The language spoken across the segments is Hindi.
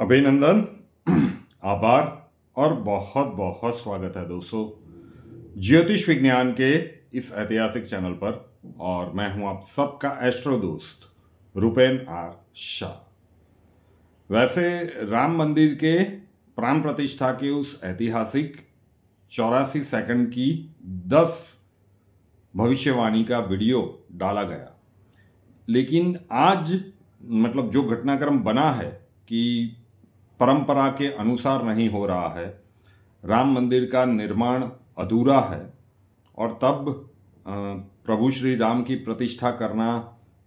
अभिनंदन आभार और बहुत बहुत स्वागत है दोस्तों ज्योतिष विज्ञान के इस ऐतिहासिक चैनल पर और मैं हूं आप सबका एस्ट्रो दोस्त रुपेन आर शाह वैसे राम मंदिर के प्राण प्रतिष्ठा के उस ऐतिहासिक चौरासी सेकंड की दस भविष्यवाणी का वीडियो डाला गया लेकिन आज मतलब जो घटनाक्रम बना है कि परंपरा के अनुसार नहीं हो रहा है राम मंदिर का निर्माण अधूरा है और तब प्रभु श्री राम की प्रतिष्ठा करना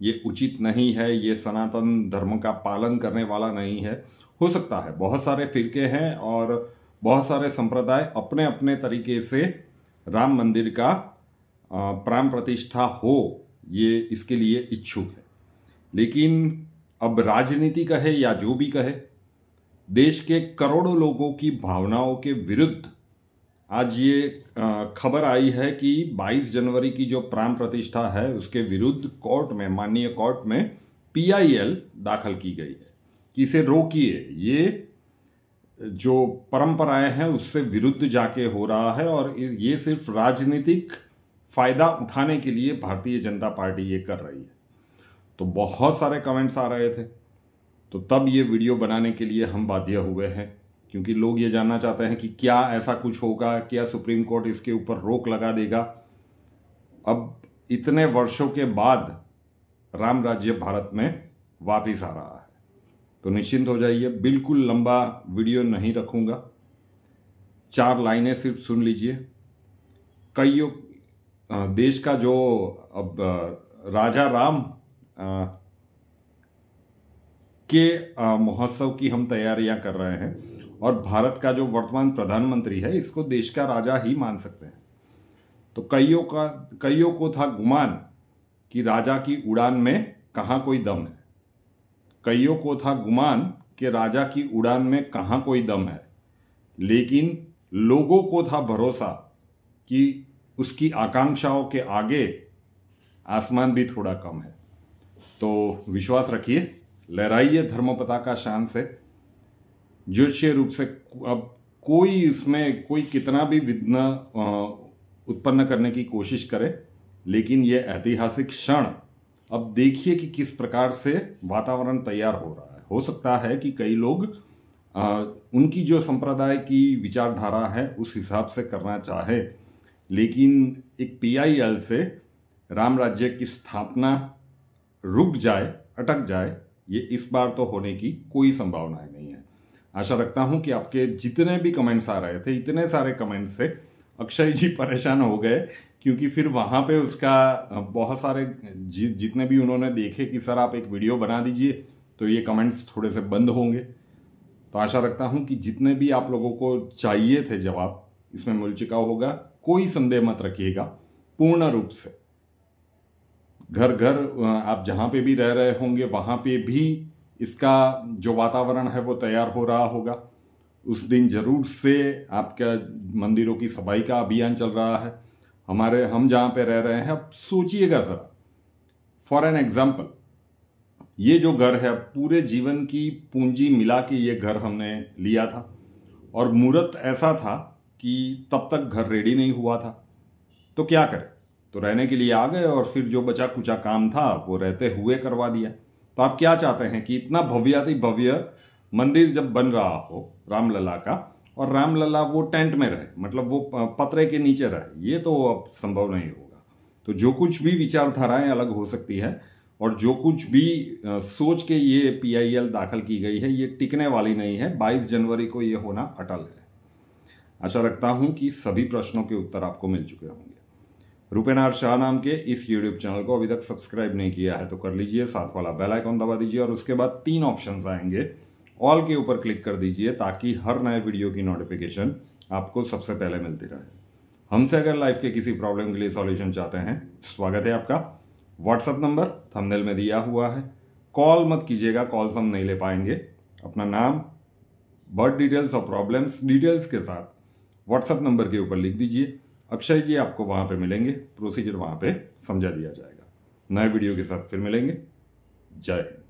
ये उचित नहीं है ये सनातन धर्म का पालन करने वाला नहीं है हो सकता है बहुत सारे फिरके हैं और बहुत सारे संप्रदाय अपने अपने तरीके से राम मंदिर का प्राण प्रतिष्ठा हो ये इसके लिए इच्छुक है लेकिन अब राजनीति कहे या जो भी कहे देश के करोड़ों लोगों की भावनाओं के विरुद्ध आज ये खबर आई है कि 22 जनवरी की जो प्राण प्रतिष्ठा है उसके विरुद्ध कोर्ट में माननीय कोर्ट में पीआईएल दाखिल की गई है कि इसे रोकिए ये जो परंपराएं हैं उससे विरुद्ध जाके हो रहा है और ये सिर्फ राजनीतिक फायदा उठाने के लिए भारतीय जनता पार्टी ये कर रही है तो बहुत सारे कमेंट्स आ रहे थे तो तब ये वीडियो बनाने के लिए हम बाध्य हुए हैं क्योंकि लोग ये जानना चाहते हैं कि क्या ऐसा कुछ होगा क्या सुप्रीम कोर्ट इसके ऊपर रोक लगा देगा अब इतने वर्षों के बाद राम राज्य भारत में वापस आ रहा है तो निश्चिंत हो जाइए बिल्कुल लंबा वीडियो नहीं रखूँगा चार लाइनें सिर्फ सुन लीजिए कईयों देश का जो अब राजा राम के महोत्सव की हम तैयारियां कर रहे हैं और भारत का जो वर्तमान प्रधानमंत्री है इसको देश का राजा ही मान सकते हैं तो कईयों का कईयों को था गुमान कि राजा की उड़ान में कहाँ कोई दम है कईयों को था गुमान कि राजा की उड़ान में कहाँ कोई दम है लेकिन लोगों को था भरोसा कि उसकी आकांक्षाओं के आगे आसमान भी थोड़ा कम है तो विश्वास रखिए लहराइए धर्म पताका शान से ज्योतिषीय रूप से अब कोई इसमें कोई कितना भी विघ्न उत्पन्न करने की कोशिश करे लेकिन ये ऐतिहासिक क्षण अब देखिए कि किस प्रकार से वातावरण तैयार हो रहा है हो सकता है कि कई लोग आ, उनकी जो संप्रदाय की विचारधारा है उस हिसाब से करना चाहे लेकिन एक पीआईएल से राम राज्य की स्थापना रुक जाए अटक जाए ये इस बार तो होने की कोई संभावना नहीं है आशा रखता हूँ कि आपके जितने भी कमेंट्स आ रहे थे इतने सारे कमेंट्स से अक्षय जी परेशान हो गए क्योंकि फिर वहाँ पे उसका बहुत सारे जि, जितने भी उन्होंने देखे कि सर आप एक वीडियो बना दीजिए तो ये कमेंट्स थोड़े से बंद होंगे तो आशा रखता हूँ कि जितने भी आप लोगों को चाहिए थे जवाब इसमें मिल चुका होगा कोई संदेह मत रखिएगा पूर्ण रूप से घर घर आप जहाँ पे भी रह रहे होंगे वहाँ पे भी इसका जो वातावरण है वो तैयार हो रहा होगा उस दिन ज़रूर से आपका मंदिरों की सफाई का अभियान चल रहा है हमारे हम जहाँ पे रह रहे हैं अब सोचिएगा ज़रा फॉर एन एग्ज़ाम्पल ये जो घर है पूरे जीवन की पूंजी मिला के ये घर हमने लिया था और मुहूर्त ऐसा था कि तब तक घर रेडी नहीं हुआ था तो क्या करें तो रहने के लिए आ गए और फिर जो बचा कुचा काम था वो रहते हुए करवा दिया तो आप क्या चाहते हैं कि इतना भव्याति भव्य मंदिर जब बन रहा हो रामलला का और रामलला वो टेंट में रहे मतलब वो पतरे के नीचे रहे ये तो अब संभव नहीं होगा तो जो कुछ भी विचारधाराएं अलग हो सकती है और जो कुछ भी सोच के ये पीआईएल दाखिल की गई है ये टिकने वाली नहीं है 22 जनवरी को ये होना अटल है आशा रखता हूँ कि सभी प्रश्नों के उत्तर आपको मिल चुके होंगे रूपेनार शाह नाम के इस यूट्यूब चैनल को अभी तक सब्सक्राइब नहीं किया है तो कर लीजिए साथ वाला बेल आइकॉन दबा दीजिए और उसके बाद तीन ऑप्शन आएंगे ऑल के ऊपर क्लिक कर दीजिए ताकि हर नए वीडियो की नोटिफिकेशन आपको सबसे पहले मिलती रहे हमसे अगर लाइफ के किसी प्रॉब्लम के लिए सॉल्यूशन चाहते हैं स्वागत है आपका व्हाट्सअप नंबर थमनेल में दिया हुआ है कॉल मत कीजिएगा कॉल्स हम नहीं ले पाएंगे अपना नाम बर्थ डिटेल्स और प्रॉब्लम्स डिटेल्स के साथ व्हाट्सअप नंबर के ऊपर लिख दीजिए अक्षय जी आपको वहाँ पे मिलेंगे प्रोसीजर वहाँ पे समझा दिया जाएगा नए वीडियो के साथ फिर मिलेंगे जय हिंद